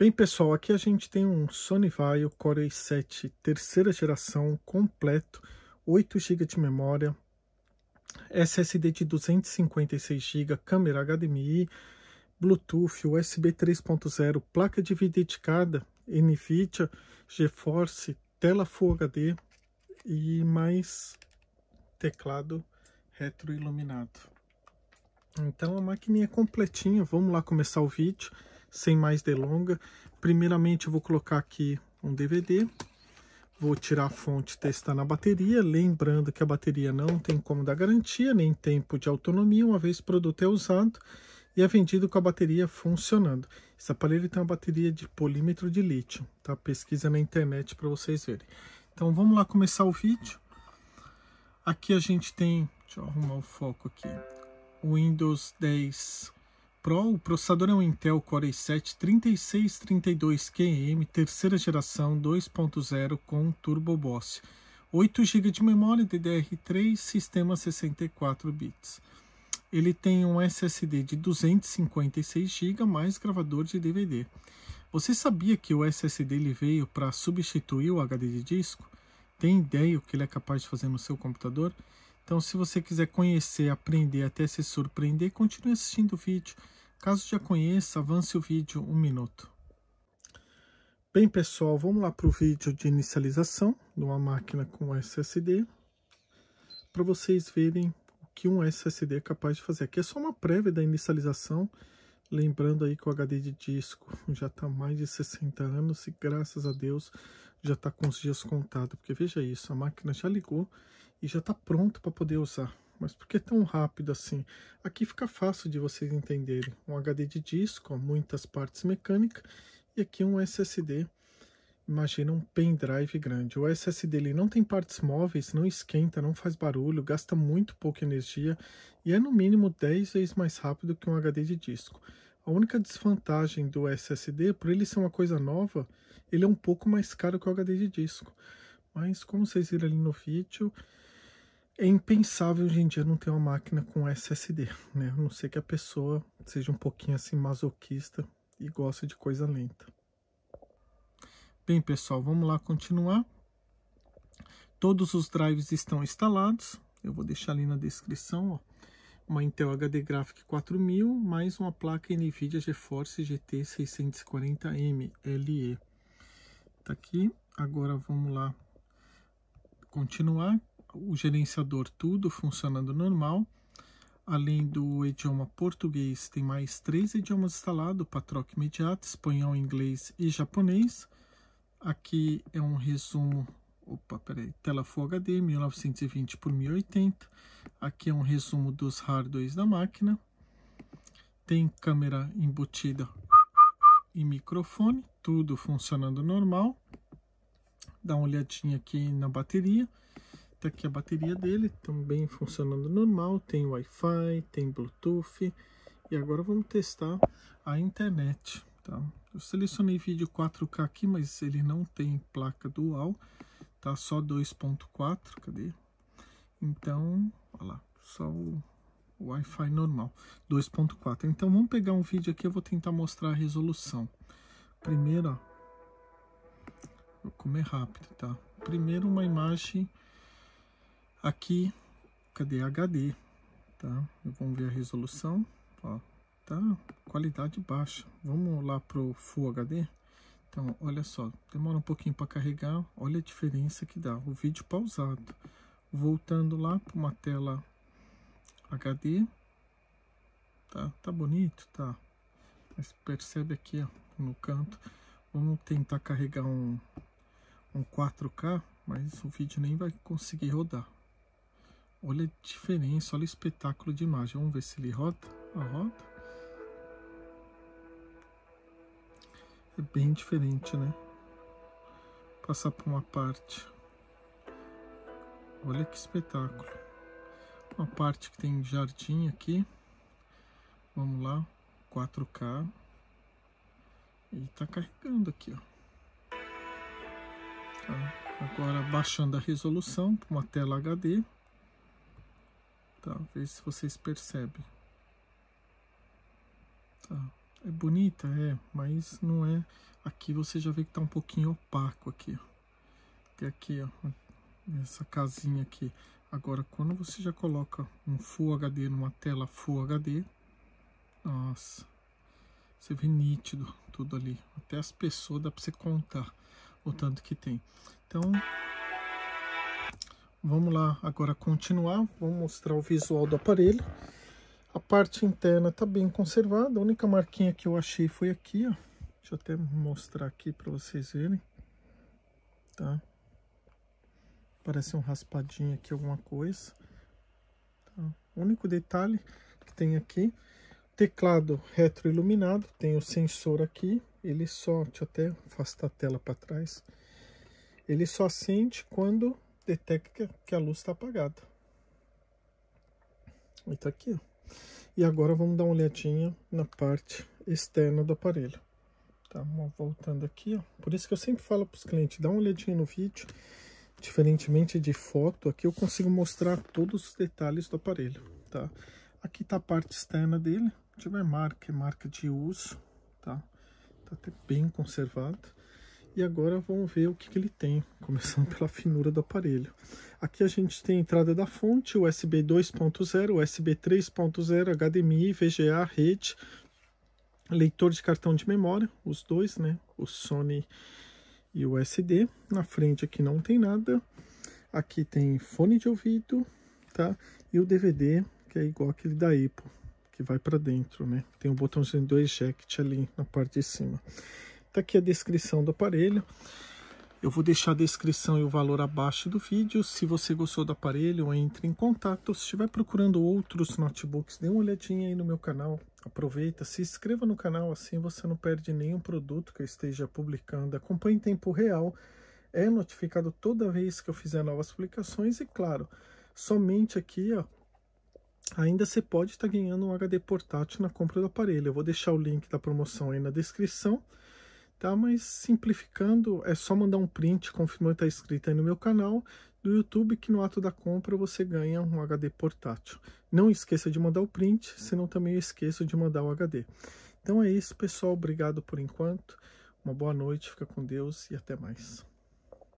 Bem pessoal, aqui a gente tem um Sony Vaio Core i7 terceira geração completo, 8 GB de memória, SSD de 256 GB, câmera HDMI, Bluetooth, USB 3.0, placa de vídeo dedicada, NVIDIA, GeForce, tela Full HD e mais teclado retroiluminado. Então a maquininha é completinha, vamos lá começar o vídeo sem mais delonga, primeiramente eu vou colocar aqui um DVD, vou tirar a fonte testar na bateria, lembrando que a bateria não tem como dar garantia, nem tempo de autonomia, uma vez o produto é usado e é vendido com a bateria funcionando. Esse aparelho tem uma bateria de polímetro de lítio, tá? Pesquisa na internet para vocês verem. Então vamos lá começar o vídeo. Aqui a gente tem, deixa eu arrumar o foco aqui, o Windows 10 Pro, o processador é um Intel Core i7-3632QM, terceira geração 2.0 com Turbo Boss, 8 GB de memória DDR3, sistema 64 bits. Ele tem um SSD de 256 GB mais gravador de DVD. Você sabia que o SSD ele veio para substituir o HD de disco? Tem ideia o que ele é capaz de fazer no seu computador? Então, se você quiser conhecer, aprender, até se surpreender, continue assistindo o vídeo. Caso já conheça, avance o vídeo um minuto. Bem pessoal, vamos lá para o vídeo de inicialização de uma máquina com SSD para vocês verem o que um SSD é capaz de fazer. Aqui é só uma prévia da inicialização, lembrando aí que o HD de disco já está mais de 60 anos e graças a Deus já está com os dias contados, porque veja isso, a máquina já ligou e já está pronto para poder usar. Mas por que tão rápido assim? Aqui fica fácil de vocês entenderem. Um HD de disco, muitas partes mecânicas. E aqui um SSD. Imagina um pendrive grande. O SSD ele não tem partes móveis, não esquenta, não faz barulho, gasta muito pouca energia e é no mínimo 10 vezes mais rápido que um HD de disco. A única desvantagem do SSD, por ele ser uma coisa nova, ele é um pouco mais caro que o HD de disco. Mas como vocês viram ali no vídeo, é impensável hoje em dia não ter uma máquina com SSD, né? A não ser que a pessoa seja um pouquinho assim masoquista e gosta de coisa lenta. Bem, pessoal, vamos lá continuar. Todos os drives estão instalados. Eu vou deixar ali na descrição, ó, Uma Intel HD Graphic 4000, mais uma placa NVIDIA GeForce GT 640M LE. Tá aqui. Agora vamos lá continuar o gerenciador tudo funcionando normal. Além do idioma português, tem mais três idiomas instalados, patroque imediato, espanhol, inglês e japonês. Aqui é um resumo, opa, peraí, tela Full HD, 1920 por 1080. Aqui é um resumo dos hardwares da máquina. Tem câmera embutida e microfone, tudo funcionando normal. Dá uma olhadinha aqui na bateria. Tá aqui a bateria dele, também funcionando normal, tem Wi-Fi, tem Bluetooth. E agora vamos testar a internet, tá? Eu selecionei vídeo 4K aqui, mas ele não tem placa dual, tá? Só 2.4, cadê? Então, olha lá, só o Wi-Fi normal, 2.4. Então vamos pegar um vídeo aqui, eu vou tentar mostrar a resolução. Primeiro, ó, vou comer é rápido, tá? Primeiro uma imagem Aqui, cadê HD? Tá? Vamos ver a resolução. Ó, tá qualidade baixa. Vamos lá pro Full HD. Então, olha só, demora um pouquinho para carregar. Olha a diferença que dá. O vídeo pausado. Voltando lá para uma tela HD. Tá, tá bonito, tá. Mas percebe aqui, ó, no canto. Vamos tentar carregar um um 4K, mas o vídeo nem vai conseguir rodar. Olha a diferença, olha o espetáculo de imagem. Vamos ver se ele roda. Ó, roda. É bem diferente, né? Passar por uma parte. Olha que espetáculo. Uma parte que tem jardim aqui. Vamos lá. 4K. E tá carregando aqui, ó. Tá. Agora baixando a resolução para uma tela HD. Tá, se vocês percebem. Tá, é bonita, é, mas não é... Aqui você já vê que tá um pouquinho opaco aqui, Tem aqui, ó, essa casinha aqui. Agora, quando você já coloca um Full HD numa tela Full HD, nossa, você vê nítido tudo ali. Até as pessoas dá para você contar o tanto que tem. Então... Vamos lá agora continuar, vou mostrar o visual do aparelho. A parte interna está bem conservada, a única marquinha que eu achei foi aqui, ó. Deixa eu até mostrar aqui para vocês verem, tá? Parece um raspadinho aqui, alguma coisa. Tá? O único detalhe que tem aqui, teclado retroiluminado, tem o sensor aqui, ele só, deixa eu até afastar a tela para trás, ele só sente quando detecta que a luz está apagada. E tá aqui, E agora vamos dar uma olhadinha na parte externa do aparelho. Tá, voltando aqui, ó. Por isso que eu sempre falo para os clientes, dá uma olhadinha no vídeo. Diferentemente de foto, aqui eu consigo mostrar todos os detalhes do aparelho, tá? Aqui tá a parte externa dele. Tiver marca, é marca de uso, tá? Tá até bem conservado. E agora vamos ver o que, que ele tem, começando pela finura do aparelho. Aqui a gente tem a entrada da fonte, USB 2.0, USB 3.0, HDMI, VGA, rede, leitor de cartão de memória, os dois, né? O Sony e o SD. Na frente aqui não tem nada. Aqui tem fone de ouvido, tá? E o DVD, que é igual aquele da Apple, que vai para dentro, né? Tem um botãozinho do eject ali na parte de cima. Tá aqui a descrição do aparelho. Eu vou deixar a descrição e o valor abaixo do vídeo. Se você gostou do aparelho, entre em contato. Se estiver procurando outros notebooks, dê uma olhadinha aí no meu canal. Aproveita, se inscreva no canal, assim você não perde nenhum produto que eu esteja publicando. Acompanhe em tempo real. É notificado toda vez que eu fizer novas publicações. E claro, somente aqui, ó, ainda você pode estar tá ganhando um HD portátil na compra do aparelho. Eu vou deixar o link da promoção aí na descrição tá? Mas simplificando, é só mandar um print confirmando que está inscrito aí no meu canal do YouTube que no ato da compra você ganha um HD portátil. Não esqueça de mandar o print, senão também eu esqueço de mandar o HD. Então é isso, pessoal. Obrigado por enquanto. Uma boa noite, fica com Deus e até mais.